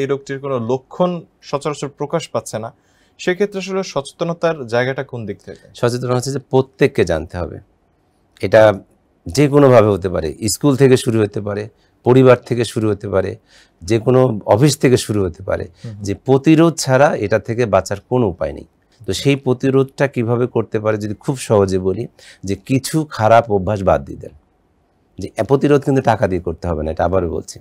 এই রোগটির কোনো লক্ষণ সচরাচর প্রকাশ পাচ্ছে না সেক্ষেত্রে আসলে সচেতনতার জায়গাটা কোন দিক থেকে সচেতন হচ্ছে যে প্রত্যেককে জানতে হবে এটা যে কোনোভাবে হতে পারে স্কুল থেকে শুরু হতে পারে পরিবার থেকে শুরু হতে পারে যে কোনো অফিস থেকে শুরু হতে পারে যে প্রতিরোধ ছাড়া এটা থেকে বাঁচার কোনো উপায় নেই তো সেই প্রতিরোধটা কিভাবে করতে পারে যদি খুব সহজে বলি যে কিছু খারাপ অভ্যাস বাদ দিয়ে দেন যে প্রতিরোধ কিন্তু টাকা দিয়ে করতে হবে না এটা আবারও বলছি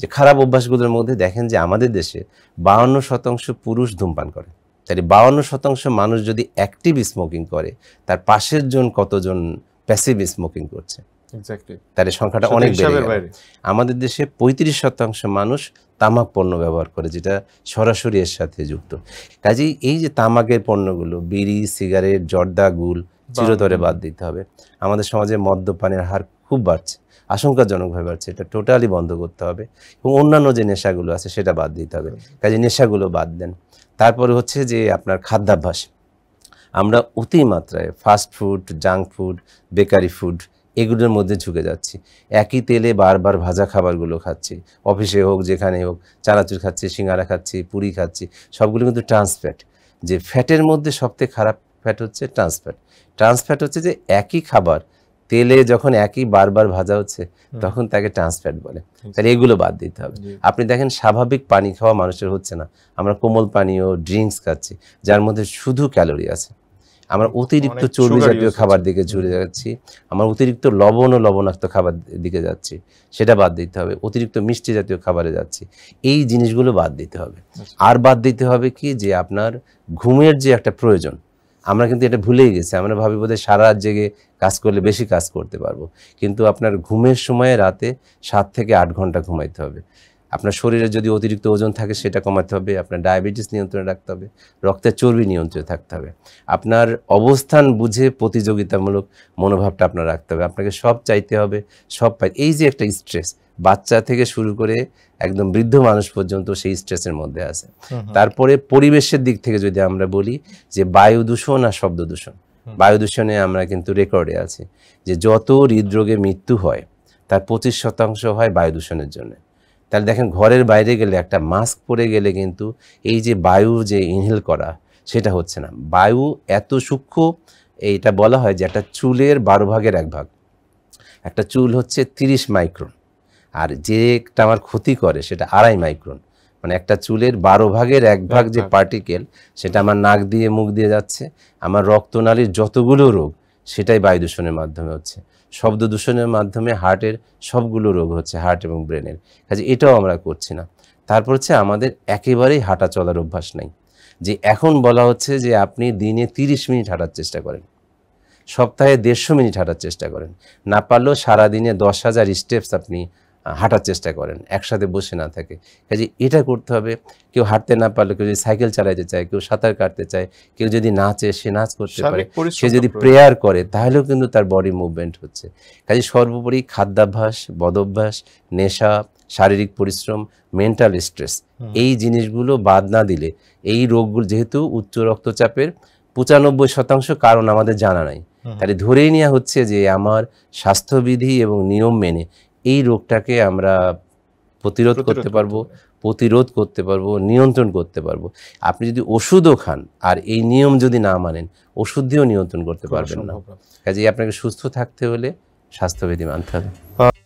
যে খারাপ অভ্যাসগুলোর মধ্যে দেখেন যে আমাদের দেশে বাউন্ন শতাংশ পুরুষ ধূমপান করে তাহলে বাউন্ন শতাংশ মানুষ যদি অ্যাক্টিভ স্মোকিং করে তার পাশের জন কতজন প্যাসিভ স্মোকিং করছে তাহলে সংখ্যাটা অনেক বেড়ে আমাদের দেশে পঁয়ত্রিশ শতাংশ মানুষ তামাক পণ্য ব্যবহার করে যেটা সরাসরি এর সাথে যুক্ত কাজেই এই যে তামাকের পণ্যগুলো বিড়ি সিগারেট জর্দা গুল চিরতরে বাদ দিতে হবে আমাদের সমাজে মদ্যপানের হার খুব বাড়ছে আশঙ্কাজনকভাবে বাড়ছে এটা টোটালি বন্ধ করতে হবে এবং অন্যান্য যে নেশাগুলো আছে সেটা বাদ দিতে হবে কাজে নেশাগুলো বাদ দেন তারপরে হচ্ছে যে আপনার খাদ্যাভ্যাস আমরা অতিমাত্রায় fast food junk food bakery food এগুলোর মধ্যে ঝুঁকে যাচ্ছি একই তেলে বারবার ভাজা খাবারগুলো খাচ্ছি অফিসে হোক যেখানে হোক চানাচুর খাচ্ছি সিঙ্গারা খাচ্ছি পুরি খাচ্ছি সবগুলো কিন্তু ট্রান্সফ্যাট যে ফ্যাটের মধ্যে সবথেকে খারাপ ফ্যাট হচ্ছে ট্রান্সফ্যাট ট্রান্সফ্যাট হচ্ছে যে একই খাবার তেলে যখন একই বারবার ভাজা হচ্ছে তখন তাকে ট্রান্সফ্যাট বলে তাহলে এগুলো বাদ দিতে হবে আপনি দেখেন স্বাভাবিক পানি খাওয়া মানুষের হচ্ছে না আমরা কোমল পানীয় ড্রিঙ্কস খাচ্ছি যার মধ্যে শুধু ক্যালোরি আছে আমরা অতিরিক্ত চর্বি জাতীয় খাবার দিকে ঝুড়ে যাচ্ছি আমার অতিরিক্ত লবণ ও লবণাক্ত খাবার দিকে যাচ্ছি সেটা বাদ দিতে হবে অতিরিক্ত মিষ্টি জাতীয় খাবারে যাচ্ছি এই জিনিসগুলো বাদ দিতে হবে আচ্ছা। আর বাদ দিতে হবে কি যে আপনার ঘুমের যে একটা প্রয়োজন আমরা কিন্তু এটা ভুলেই গেছি আমরা ভাবি বোধহয় সারা রাত জেগে কাজ করলে বেশি কাজ করতে পারবো কিন্তু আপনার ঘুমের সময়ে রাতে সাত থেকে আট ঘন্টা ঘুমাইতে হবে আপনার শরীরে যদি অতিরিক্ত ওজন থাকে সেটা কমাতে হবে আপনার ডায়াবেটিস নিয়ন্ত্রণে রাখতে হবে রক্তের চর্বি নিয়ন্ত্রণে থাকতে হবে আপনার অবস্থান বুঝে প্রতিযোগিতামূলক মনোভাবটা আপনার রাখতে হবে আপনাকে সব চাইতে হবে সব পাই এই যে একটা স্ট্রেস বাচ্চা থেকে শুরু করে একদম বৃদ্ধ মানুষ পর্যন্ত সেই স্ট্রেসের মধ্যে আছে তারপরে পরিবেশের দিক থেকে যদি আমরা বলি যে বায়ু দূষণ আর শব্দ দূষণ বায়ু দূষণে আমরা কিন্তু রেকর্ডে আছি যে যত হৃদরোগে মৃত্যু হয় তার পঁচিশ শতাংশ হয় বায়ু দূষণের জন্যে তাহলে দেখেন ঘরের বাইরে গেলে একটা মাস্ক পরে গেলে কিন্তু এই যে বায়ু যে ইনহেল করা সেটা হচ্ছে না বায়ু এত সূক্ষ্ম এইটা বলা হয় যে একটা চুলের বারো ভাগের এক ভাগ একটা চুল হচ্ছে তিরিশ মাইক্রন আর যেটা আমার ক্ষতি করে সেটা আড়াই মাইক্রন মানে একটা চুলের বারো ভাগের এক ভাগ যে পার্টিকেল সেটা আমার নাক দিয়ে মুখ দিয়ে যাচ্ছে আমার রক্তনালীর যতগুলো রোগ সেটাই বায়ু দূষণের মাধ্যমে হচ্ছে শব্দ দূষণের মাধ্যমে হার্টের সবগুলো রোগ হচ্ছে হার্ট এবং ব্রেনের কাজে এটাও আমরা করছি না তারপর হচ্ছে আমাদের একেবারেই হাঁটা চলার অভ্যাস নাই যে এখন বলা হচ্ছে যে আপনি দিনে তিরিশ মিনিট হাঁটার চেষ্টা করেন সপ্তাহে দেড়শো মিনিট হাঁটার চেষ্টা করেন না পারলেও সারাদিনে দশ হাজার স্টেপস আপনি হাঁটার চেষ্টা করেন একসাথে বসে না থাকে কাজে এটা করতে হবে কেউ হাঁটতে না পারলে কেউ যদি সাইকেল চালাইতে চায় কেউ সাঁতার কাটতে চায় কেউ যদি নাচে সে নাচ করতে পারে সে যদি প্রেয়ার করে তাহলেও কিন্তু তার বডি মুভমেন্ট হচ্ছে কাজে সর্বোপরি খাদ্যাভ্যাস বদভ্যাস নেশা শারীরিক পরিশ্রম মেন্টাল স্ট্রেস এই জিনিসগুলো বাদ না দিলে এই রোগগুলো যেহেতু উচ্চ রক্তচাপের পঁচানব্বই শতাংশ কারণ আমাদের জানা নাই তাহলে ধরেই নেওয়া হচ্ছে যে আমার স্বাস্থ্যবিধি এবং নিয়ম মেনে এই রোগটাকে আমরা প্রতিরোধ করতে পারবো প্রতিরোধ করতে পারবো নিয়ন্ত্রণ করতে পারবো আপনি যদি ওষুধও খান আর এই নিয়ম যদি না মানেন ওষুধ দিয়েও নিয়ন্ত্রণ করতে পারবেন না কাজেই আপনাকে সুস্থ থাকতে হলে স্বাস্থ্যবিধি মানতে হবে